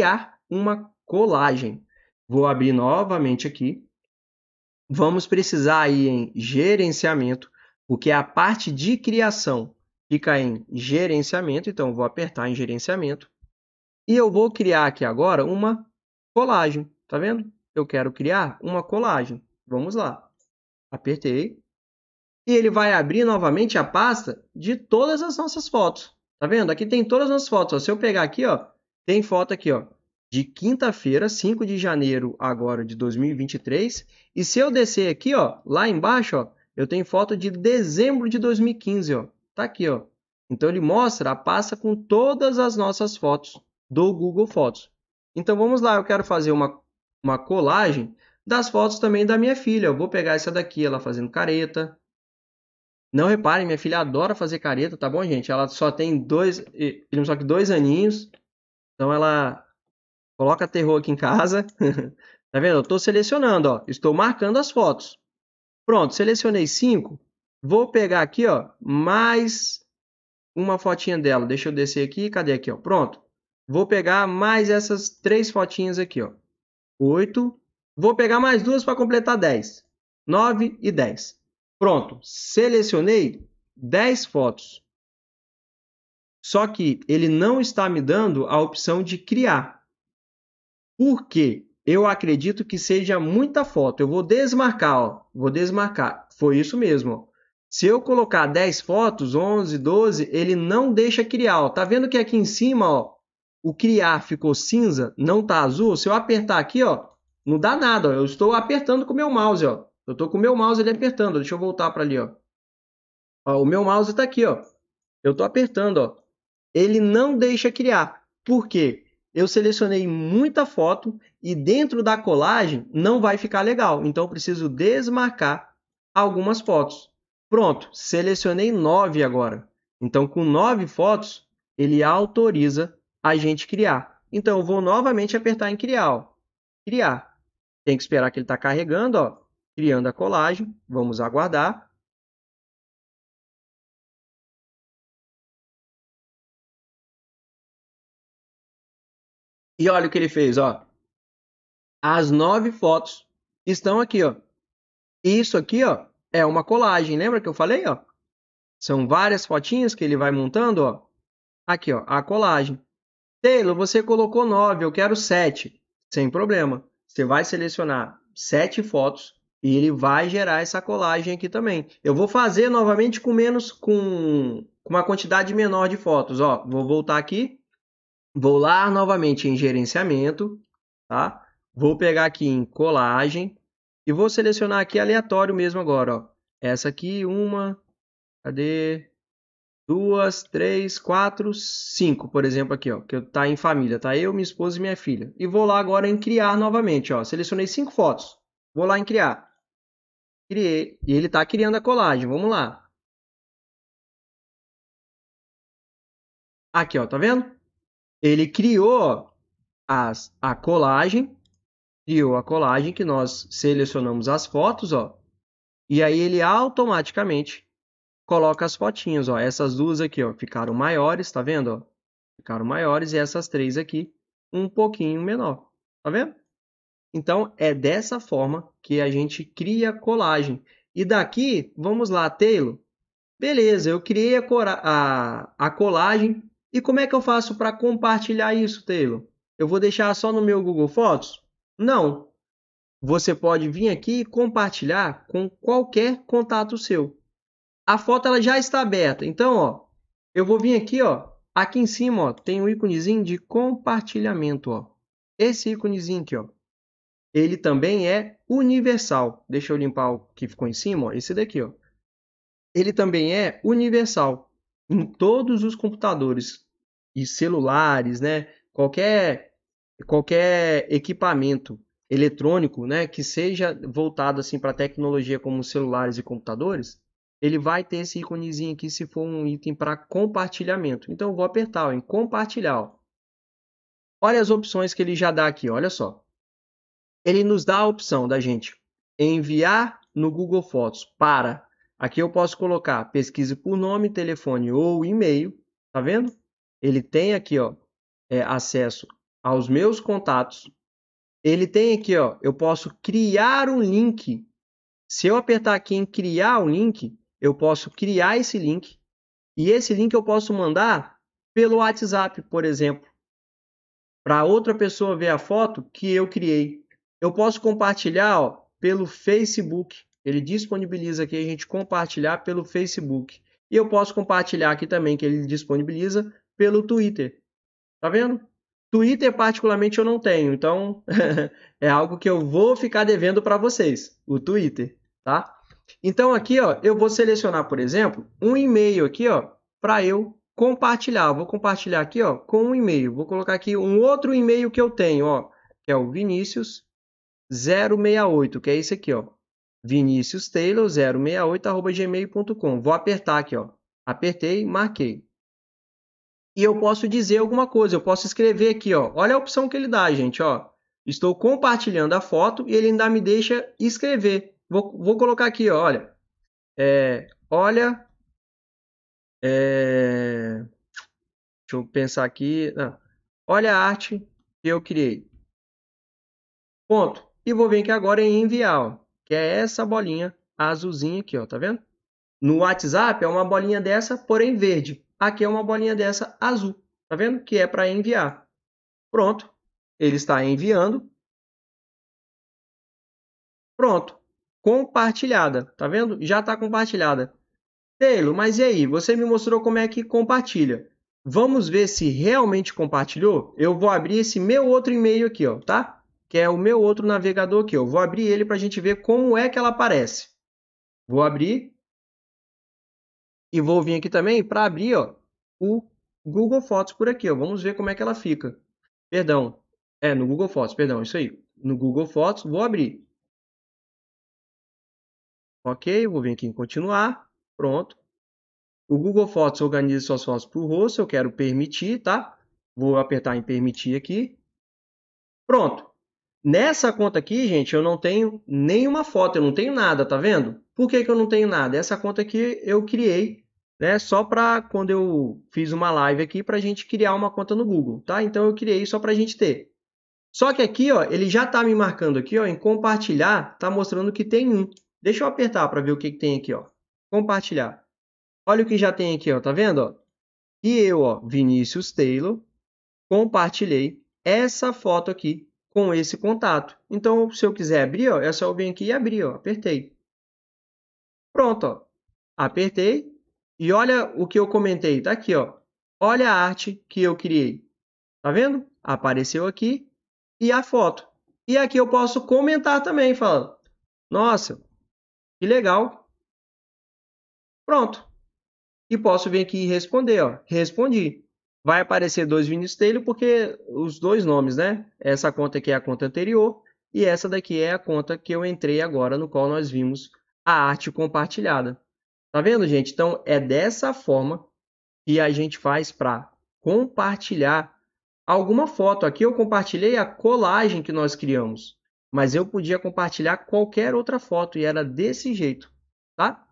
criar uma colagem. Vou abrir novamente aqui. Vamos precisar ir em gerenciamento, porque a parte de criação fica em gerenciamento, então vou apertar em gerenciamento. E eu vou criar aqui agora uma colagem, tá vendo? Eu quero criar uma colagem. Vamos lá. Apertei. E ele vai abrir novamente a pasta de todas as nossas fotos. Tá vendo? Aqui tem todas as nossas fotos. Se eu pegar aqui, ó, tem foto aqui, ó, de quinta-feira, 5 de janeiro agora de 2023. E se eu descer aqui, ó, lá embaixo, ó, eu tenho foto de dezembro de 2015, ó. Tá aqui, ó. Então ele mostra a pasta com todas as nossas fotos do Google Fotos. Então vamos lá, eu quero fazer uma, uma colagem das fotos também da minha filha. Eu vou pegar essa daqui, ela fazendo careta. Não reparem, minha filha adora fazer careta, tá bom, gente? Ela só tem dois, só que dois aninhos. Então ela coloca terror aqui em casa. tá vendo? Eu estou selecionando, ó. Estou marcando as fotos. Pronto, selecionei cinco. Vou pegar aqui, ó, mais uma fotinha dela. Deixa eu descer aqui. Cadê aqui, ó? Pronto. Vou pegar mais essas três fotinhas aqui, ó. Oito. Vou pegar mais duas para completar dez. Nove e dez. Pronto. Selecionei dez fotos. Só que ele não está me dando a opção de criar. Por quê? Eu acredito que seja muita foto. Eu vou desmarcar, ó. Vou desmarcar. Foi isso mesmo. Ó. Se eu colocar 10 fotos, 11, 12, ele não deixa criar. Ó. Tá vendo que aqui em cima, ó, o criar ficou cinza, não tá azul? Se eu apertar aqui, ó, não dá nada. Ó. Eu estou apertando com o meu mouse, ó. Eu tô com o meu mouse ele apertando. Deixa eu voltar para ali, ó. ó. O meu mouse tá aqui, ó. Eu tô apertando, ó ele não deixa criar. Por quê? Eu selecionei muita foto e dentro da colagem não vai ficar legal. Então eu preciso desmarcar algumas fotos. Pronto, selecionei nove agora. Então com nove fotos ele autoriza a gente criar. Então eu vou novamente apertar em criar, ó. criar. Tem que esperar que ele está carregando, ó, criando a colagem. Vamos aguardar. E olha o que ele fez, ó. As nove fotos estão aqui, ó. Isso aqui, ó, é uma colagem. Lembra que eu falei, ó? São várias fotinhas que ele vai montando, ó. Aqui, ó, a colagem. Taylor, você colocou nove, eu quero sete. Sem problema. Você vai selecionar sete fotos e ele vai gerar essa colagem aqui também. Eu vou fazer novamente com menos, com uma quantidade menor de fotos, ó. Vou voltar aqui, Vou lá novamente em gerenciamento, tá? Vou pegar aqui em colagem e vou selecionar aqui aleatório mesmo agora, ó. Essa aqui, uma, cadê? Duas, três, quatro, cinco, por exemplo, aqui, ó. Que eu tá em família, tá? Eu, minha esposa e minha filha. E vou lá agora em criar novamente, ó. Selecionei cinco fotos. Vou lá em criar. Criei. E ele tá criando a colagem. Vamos lá. Aqui, ó, tá vendo? ele criou as, a colagem, criou a colagem que nós selecionamos as fotos, ó, e aí ele automaticamente coloca as fotinhas, ó, essas duas aqui, ó, ficaram maiores, tá vendo, ó? Ficaram maiores e essas três aqui um pouquinho menor, tá vendo? Então é dessa forma que a gente cria colagem. E daqui, vamos lá, Taylor. Beleza, eu criei a, a, a colagem e como é que eu faço para compartilhar isso, Taylor? Eu vou deixar só no meu Google Fotos? Não. Você pode vir aqui e compartilhar com qualquer contato seu. A foto ela já está aberta. Então, ó, eu vou vir aqui, ó, aqui em cima, ó, tem um íconezinho de compartilhamento, ó. Esse íconezinho aqui, ó. Ele também é universal. Deixa eu limpar o que ficou em cima, ó, esse daqui, ó. Ele também é universal em todos os computadores, e celulares, né? Qualquer qualquer equipamento eletrônico, né, que seja voltado assim para tecnologia como celulares e computadores, ele vai ter esse íconezinho aqui se for um item para compartilhamento. Então eu vou apertar ó, em compartilhar. Ó. Olha as opções que ele já dá aqui, olha só. Ele nos dá a opção da gente enviar no Google Fotos para. Aqui eu posso colocar pesquisa por nome, telefone ou e-mail, tá vendo? ele tem aqui, ó, é, acesso aos meus contatos. Ele tem aqui, ó, eu posso criar um link. Se eu apertar aqui em criar um link, eu posso criar esse link. E esse link eu posso mandar pelo WhatsApp, por exemplo, para outra pessoa ver a foto que eu criei. Eu posso compartilhar ó, pelo Facebook. Ele disponibiliza aqui a gente compartilhar pelo Facebook. E eu posso compartilhar aqui também que ele disponibiliza pelo Twitter. Tá vendo? Twitter, particularmente, eu não tenho, então é algo que eu vou ficar devendo para vocês, o Twitter, tá? Então aqui, ó, eu vou selecionar, por exemplo, um e-mail aqui, ó, para eu compartilhar. vou compartilhar aqui, ó, com um e-mail. Vou colocar aqui um outro e-mail que eu tenho, ó, que é o Vinícius 068, que é esse aqui, ó. Vinicius Taylor 068 gmail.com. Vou apertar aqui, ó. Apertei, marquei e eu posso dizer alguma coisa, eu posso escrever aqui, ó. Olha a opção que ele dá, gente, ó. Estou compartilhando a foto e ele ainda me deixa escrever. Vou, vou colocar aqui, ó, olha. É, olha. É, deixa eu pensar aqui. olha a arte que eu criei. Ponto. E vou vir aqui agora em enviar, ó, que é essa bolinha azulzinha aqui, ó, tá vendo? No WhatsApp é uma bolinha dessa, porém verde aqui é uma bolinha dessa azul, tá vendo? Que é para enviar. Pronto, ele está enviando. Pronto, compartilhada, tá vendo? Já está compartilhada. Taylor, mas e aí? Você me mostrou como é que compartilha. Vamos ver se realmente compartilhou? Eu vou abrir esse meu outro e-mail aqui, ó, tá? Que é o meu outro navegador aqui. Eu vou abrir ele para a gente ver como é que ela aparece. Vou abrir e vou vir aqui também para abrir ó, o Google Fotos por aqui. Ó. Vamos ver como é que ela fica. Perdão. É, no Google Fotos, perdão, isso aí. No Google Fotos, vou abrir. Ok, vou vir aqui em continuar. Pronto. O Google Fotos organiza suas fotos por rosto. Eu quero permitir, tá? Vou apertar em permitir aqui. Pronto. Nessa conta aqui, gente, eu não tenho nenhuma foto, eu não tenho nada, tá vendo? Por que, que eu não tenho nada? Essa conta aqui eu criei né? Só para quando eu fiz uma live aqui para a gente criar uma conta no Google, tá? Então eu criei só para a gente ter. Só que aqui, ó, ele já está me marcando aqui, ó, em compartilhar, tá mostrando que tem um. Deixa eu apertar para ver o que, que, tem aqui, ó. Compartilhar. Olha o que já tem aqui, ó, tá vendo, ó? E eu, ó, Vinícius Taylor, compartilhei essa foto aqui com esse contato. Então, se eu quiser abrir, ó, é só eu vir aqui e abrir, ó, apertei. Pronto, ó. Apertei, e olha o que eu comentei, tá aqui, ó. Olha a arte que eu criei. Tá vendo? Apareceu aqui e a foto. E aqui eu posso comentar também, falando: "Nossa, que legal". Pronto. E posso vir aqui e responder, ó. Respondi. Vai aparecer dois Vinícius Telho porque os dois nomes, né? Essa conta aqui é a conta anterior e essa daqui é a conta que eu entrei agora no qual nós vimos a arte compartilhada. Tá vendo, gente? Então é dessa forma que a gente faz para compartilhar alguma foto. Aqui eu compartilhei a colagem que nós criamos, mas eu podia compartilhar qualquer outra foto e era desse jeito, tá?